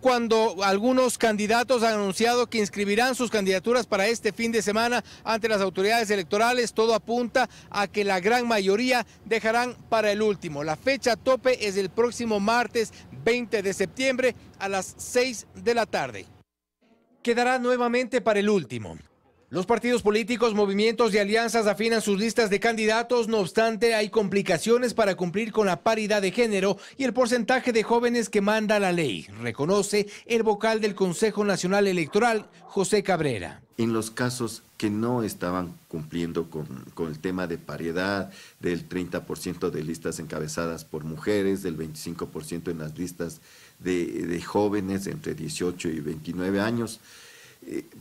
cuando algunos candidatos han anunciado que inscribirán sus candidaturas para este fin de semana ante las autoridades electorales, todo apunta a que la gran mayoría dejarán para el último. La fecha tope es el próximo martes 20 de septiembre a las 6 de la tarde. Quedará nuevamente para el último. Los partidos políticos, movimientos y alianzas afinan sus listas de candidatos, no obstante hay complicaciones para cumplir con la paridad de género y el porcentaje de jóvenes que manda la ley, reconoce el vocal del Consejo Nacional Electoral, José Cabrera. En los casos que no estaban cumpliendo con, el tema de paridad, del 30% de listas encabezadas por mujeres, del 25% en las listas de, de jóvenes entre 18 y 29 años,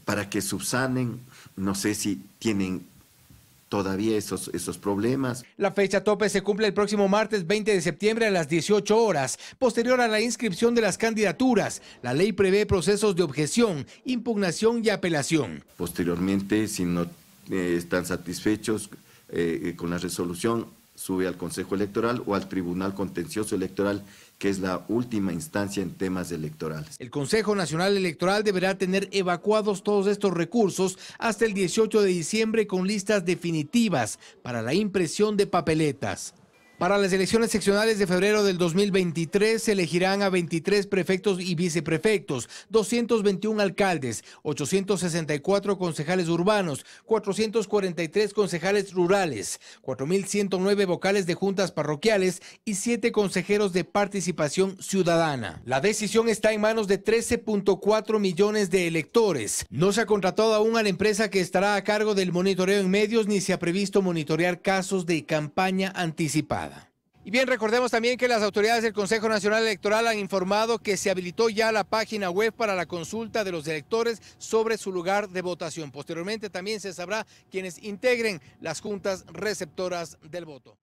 para que subsanen, no sé si tienen todavía esos, esos problemas. La fecha tope se cumple el próximo martes 20 de septiembre a las 18 horas, posterior a la inscripción de las candidaturas. La ley prevé procesos de objeción, impugnación y apelación. Posteriormente, si no eh, están satisfechos eh, eh, con la resolución, sube al Consejo Electoral o al Tribunal Contencioso Electoral, que es la última instancia en temas electorales. El Consejo Nacional Electoral deberá tener evacuados todos estos recursos hasta el 18 de diciembre con listas definitivas para la impresión de papeletas. Para las elecciones seccionales de febrero del 2023 se elegirán a 23 prefectos y viceprefectos, 221 alcaldes, 864 concejales urbanos, 443 concejales rurales, 4.109 vocales de juntas parroquiales y 7 consejeros de participación ciudadana. La decisión está en manos de 13.4 millones de electores. No se ha contratado aún a la empresa que estará a cargo del monitoreo en medios ni se ha previsto monitorear casos de campaña anticipada. Y bien, recordemos también que las autoridades del Consejo Nacional Electoral han informado que se habilitó ya la página web para la consulta de los electores sobre su lugar de votación. Posteriormente también se sabrá quienes integren las juntas receptoras del voto.